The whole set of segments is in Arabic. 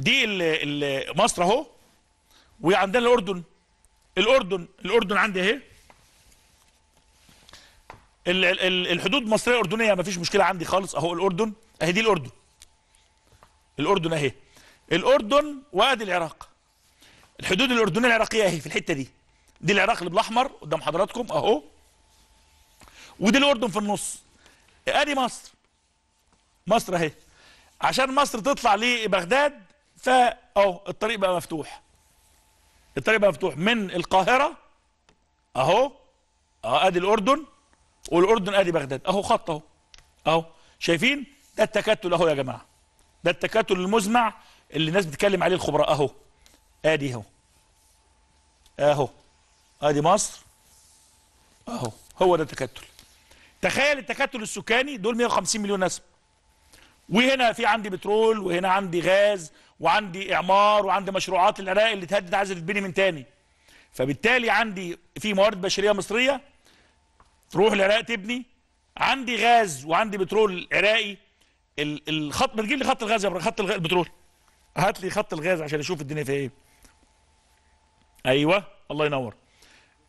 دي مصر اهو وعندنا الاردن الاردن الاردن عندي اهي الحدود المصريه الاردنيه مفيش مشكله عندي خالص اهو الاردن اهي دي الاردن الاردن اهي الاردن وادي العراق الحدود الاردنيه العراقيه اهي في الحته دي دي العراق اللي بالاحمر قدام حضراتكم اهو ودي الاردن في النص ادي مصر مصر اهي عشان مصر تطلع لبغداد فاهو الطريق بقى مفتوح الطريق بقى مفتوح من القاهره اهو اه ادي الاردن والاردن ادي بغداد اهو خط اهو اهو شايفين ده التكتل اهو يا جماعه ده التكتل المزمع اللي الناس بتتكلم عليه الخبراء اهو ادي اهو اهو ادي مصر اهو هو ده التكتل تخيل التكتل السكاني دول 150 مليون نسمه وهنا في عندي بترول وهنا عندي غاز وعندي اعمار وعندي مشروعات العراق اللي تهدد عايزه تتبني من تاني فبالتالي عندي في موارد بشريه مصريه تروح العراق تبني عندي غاز وعندي بترول عراقي الخط ما تجيب لي خط الغاز يا خط البترول هات لي خط الغاز عشان اشوف الدنيا فيها ايه ايوه الله ينور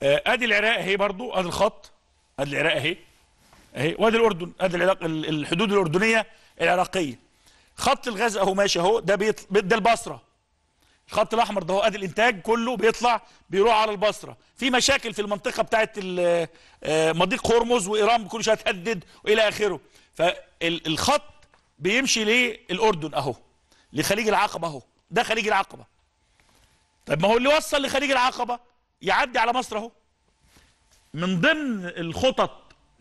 آه، ادي العراق اهي برضو ادي الخط ادي العراق اهي اهي وادي الاردن ادي الحدود الاردنيه العراقيه خط الغاز اهو ماشي اهو ده بيطل... ده البصره الخط الاحمر ده هو ادي الانتاج كله بيطلع بيروح على البصره في مشاكل في المنطقه بتاعت آه، مضيق هرمز وايران كل شويه تهدد والى اخره فالخط بيمشي للاردن اهو لخليج العقبه اهو ده خليج العقبه طب ما هو اللي وصل لخليج العقبه يعدي على مصر اهو من ضمن الخطط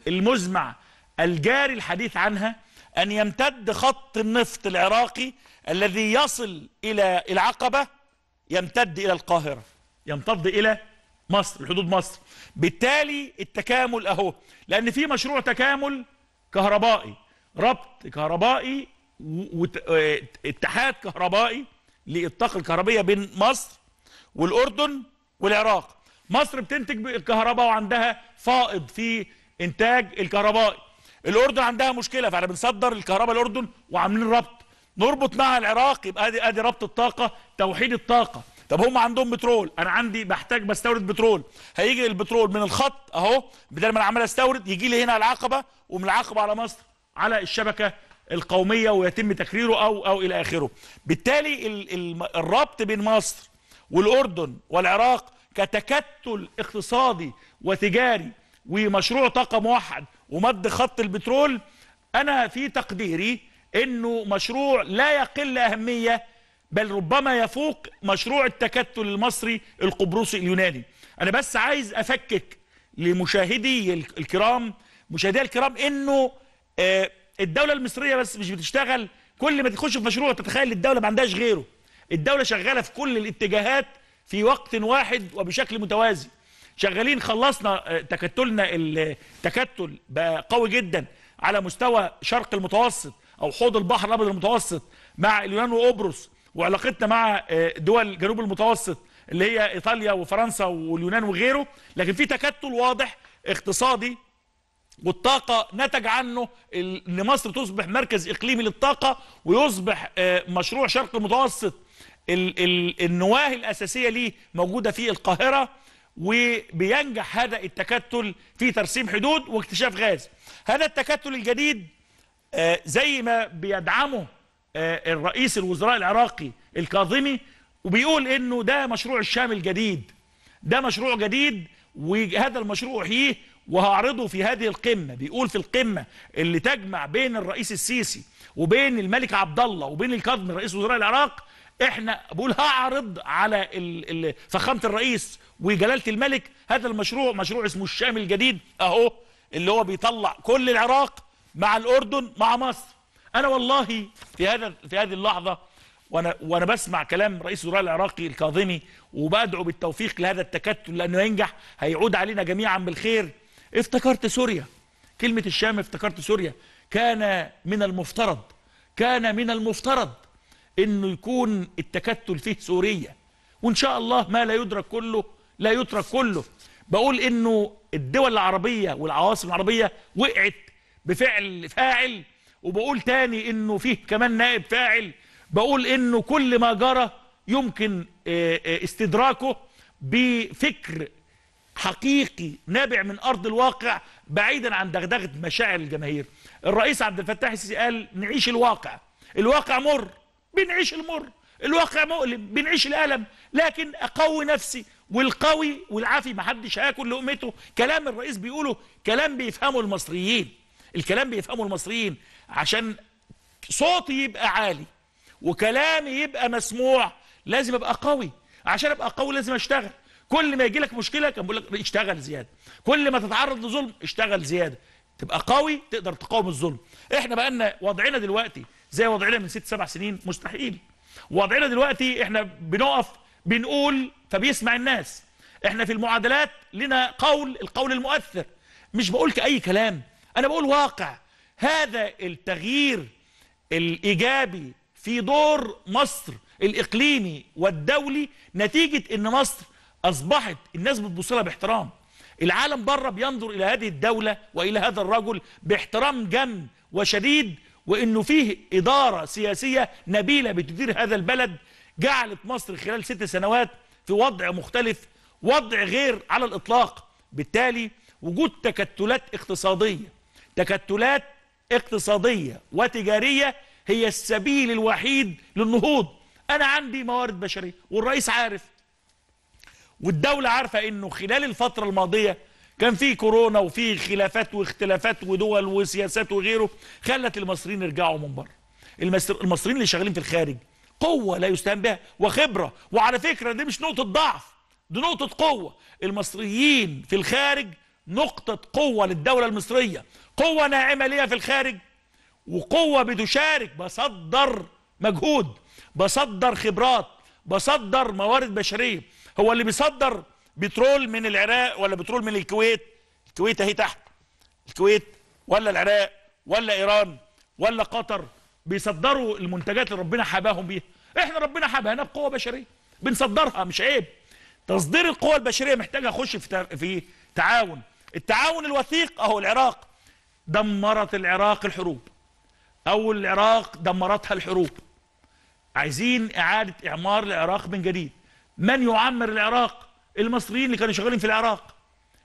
المزمع الجاري الحديث عنها أن يمتد خط النفط العراقي الذي يصل إلى العقبة يمتد إلى القاهرة يمتد إلى مصر الحدود مصر بالتالي التكامل أهو لأن في مشروع تكامل كهربائي ربط كهربائي واتحاد آه، كهربائي للطاقة الكهربية بين مصر والأردن والعراق مصر بتنتج الكهرباء وعندها فائض في إنتاج الكهربائي الاردن عندها مشكله فاحنا بنصدر الكهرباء الاردن وعاملين ربط نربط مع العراق يبقى ادي ادي ربط الطاقه توحيد الطاقه طب هم عندهم بترول انا عندي بحتاج بستورد بترول هيجي البترول من الخط اهو بدل ما انا عمال استورد يجي لي هنا العقبه ومن العقبه على مصر على الشبكه القوميه ويتم تكريره او او الى اخره بالتالي ال ال الربط بين مصر والاردن والعراق كتكتل اقتصادي وتجاري ومشروع طاقه موحد ومد خط البترول انا في تقديري انه مشروع لا يقل اهميه بل ربما يفوق مشروع التكتل المصري القبرصي اليوناني انا بس عايز افكك لمشاهدي الكرام مشاهدي الكرام انه آه، الدوله المصريه بس مش بتشتغل كل ما تخش في مشروع تتخيل الدوله ما عندهاش غيره الدوله شغاله في كل الاتجاهات في وقت واحد وبشكل متوازي شغالين خلصنا آه، تكتلنا التكتل بقى قوي جدا على مستوى شرق المتوسط او حوض البحر الابيض المتوسط مع اليونان وقبرص وعلاقتنا مع آه، دول جنوب المتوسط اللي هي ايطاليا وفرنسا واليونان وغيره لكن في تكتل واضح اقتصادي والطاقة نتج عنه ان مصر تصبح مركز اقليمي للطاقة ويصبح آه، مشروع شرق المتوسط النواه الاساسية ليه موجودة في القاهرة وبينجح هذا التكتل في ترسيم حدود واكتشاف غاز هذا التكتل الجديد آه، زي ما بيدعمه آه، الرئيس الوزراء العراقي الكاظمي وبيقول انه ده مشروع الشام الجديد ده مشروع جديد وهذا المشروع احييه وهعرضه في هذه القمه بيقول في القمه اللي تجمع بين الرئيس السيسي وبين الملك عبد الله وبين الكاظمي رئيس وزراء العراق احنا بقول هعرض على فخامه الرئيس وجلاله الملك هذا المشروع مشروع اسمه الشام الجديد اهو اللي هو بيطلع كل العراق مع الاردن مع مصر انا والله في هذا في هذه اللحظه وانا وانا بسمع كلام رئيس الوزراء العراقي الكاظمي وبدعو بالتوفيق لهذا التكتل لانه ينجح هيعود علينا جميعا بالخير افتكرت سوريا كلمه الشام افتكرت سوريا كان من المفترض كان من المفترض انه يكون التكتل فيه سورية وان شاء الله ما لا يدرك كله لا يترك كله بقول انه الدول العربية والعواصم العربية وقعت بفعل فاعل وبقول تاني انه فيه كمان نائب فاعل بقول انه كل ما جرى يمكن آه، آه، استدراكه بفكر حقيقي نابع من ارض الواقع بعيدا عن دغدغه مشاعر الجماهير الرئيس عبد الفتاح السيسي قال نعيش الواقع الواقع مر بنعيش المر الواقع مؤلم بنعيش الألم لكن أقوي نفسي والقوي والعافي محدش هياكل لقمته كلام الرئيس بيقوله كلام بيفهمه المصريين الكلام بيفهمه المصريين عشان صوتي يبقى عالي وكلامي يبقى مسموع لازم ابقى قوي عشان ابقى قوي لازم اشتغل كل ما يجي لك مشكله كان بيقول لك اشتغل زياده كل ما تتعرض لظلم اشتغل زياده تبقى قوي تقدر تقاوم الظلم احنا بقى لنا وضعنا دلوقتي زي وضعنا من ست سبع سنين مستحيل وضعنا دلوقتي احنا بنقف بنقول فبيسمع الناس احنا في المعادلات لنا قول القول المؤثر مش بقول كأي كلام انا بقول واقع هذا التغيير الايجابي في دور مصر الاقليمي والدولي نتيجه ان مصر اصبحت الناس بتبص لها باحترام العالم بره بينظر الى هذه الدوله والى هذا الرجل باحترام جم وشديد وانه فيه اداره سياسيه نبيله بتدير هذا البلد جعلت مصر خلال ست سنوات في وضع مختلف وضع غير على الاطلاق بالتالي وجود تكتلات اقتصاديه تكتلات اقتصاديه وتجاريه هي السبيل الوحيد للنهوض انا عندي موارد بشريه والرئيس عارف والدوله عارفه انه خلال الفتره الماضيه كان في كورونا وفي خلافات واختلافات ودول وسياسات وغيره خلت المصريين يرجعوا من بره المصريين اللي شغالين في الخارج قوة لا يستهان بها وخبرة وعلى فكرة دي مش نقطة ضعف دي نقطة قوة المصريين في الخارج نقطة قوة للدولة المصرية قوة ناعمة ليها في الخارج وقوة بتشارك بصدر مجهود بصدر خبرات بصدر موارد بشرية هو اللي بيصدر بترول من العراق ولا بترول من الكويت الكويت اهي تحت الكويت ولا العراق ولا ايران ولا قطر بيصدروا المنتجات اللي ربنا حباهم بيها احنا ربنا حبانا بقوه بشريه بنصدرها مش عيب تصدير القوى البشريه محتاجه اخش في في تعاون التعاون الوثيق اهو العراق دمرت العراق الحروب او العراق دمرتها الحروب عايزين اعاده اعمار العراق من جديد من يعمر العراق المصريين اللي كانوا شغالين في العراق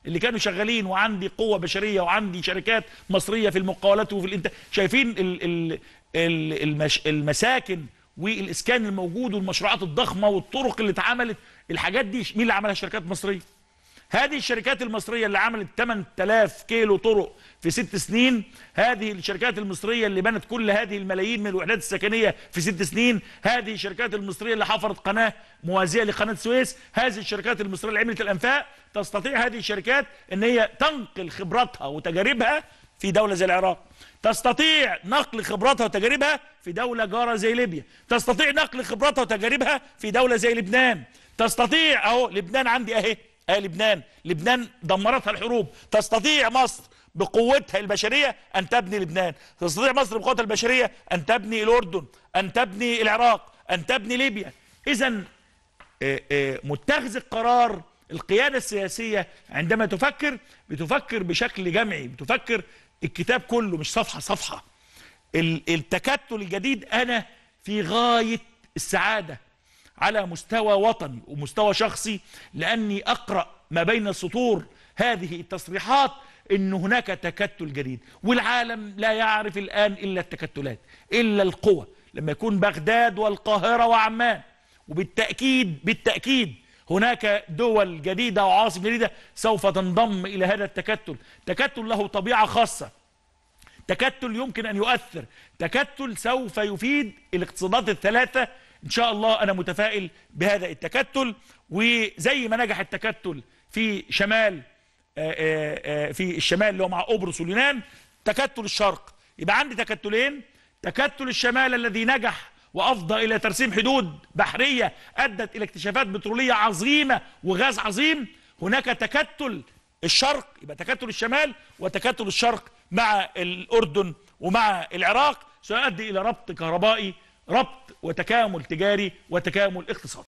اللي كانوا شغالين وعندي قوة بشرية وعندي شركات مصرية في المقاولات وفي الانت... شايفين ال... ال... ال... المش... المساكن والإسكان الموجود والمشروعات الضخمة والطرق اللي اتعملت الحاجات دي مين اللي عملها شركات مصرية هذه الشركات المصرية اللي عملت 8000 كيلو طرق في ست سنين هذه الشركات المصرية اللي بنت كل هذه الملايين من الوحدات السكنية في ست سنين هذه الشركات المصرية اللي حفرت قناة موازية لقناة السويس هذه الشركات المصرية اللي عملت الأنفاق تستطيع هذه الشركات أن هي تنقل خبراتها وتجاربها في دولة زي العراق تستطيع نقل خبراتها وتجاربها في دولة جارة زي ليبيا تستطيع نقل خبراتها وتجاربها في دولة زي لبنان تستطيع أهو لبنان عندي أهي آه لبنان لبنان دمرتها الحروب تستطيع مصر بقوتها البشرية أن تبني لبنان تستطيع مصر بقوتها البشرية أن تبني الأردن أن تبني العراق أن تبني ليبيا إذا آه، آه، متخذ القرار القيادة السياسية عندما تفكر بتفكر بشكل جمعي بتفكر الكتاب كله مش صفحة صفحة التكتل الجديد أنا في غاية السعادة على مستوى وطني ومستوى شخصي لأني أقرأ ما بين السطور هذه التصريحات أن هناك تكتل جديد والعالم لا يعرف الآن إلا التكتلات إلا القوى لما يكون بغداد والقاهرة وعمان وبالتأكيد بالتأكيد هناك دول جديدة وعاصم جديدة سوف تنضم إلى هذا التكتل تكتل له طبيعة خاصة تكتل يمكن أن يؤثر تكتل سوف يفيد الاقتصادات الثلاثة إن شاء الله أنا متفائل بهذا التكتل وزي ما نجح التكتل في شمال آه، آه، آه، في الشمال اللي هو مع قبرص واليونان تكتل الشرق يبقى عندي تكتلين تكتل الشمال الذي نجح وأفضى إلى ترسيم حدود بحرية أدت إلى اكتشافات بترولية عظيمة وغاز عظيم هناك تكتل الشرق يبقى تكتل الشمال وتكتل الشرق مع الأردن ومع العراق سيؤدي إلى ربط كهربائي ربط وتكامل تجاري وتكامل اقتصادي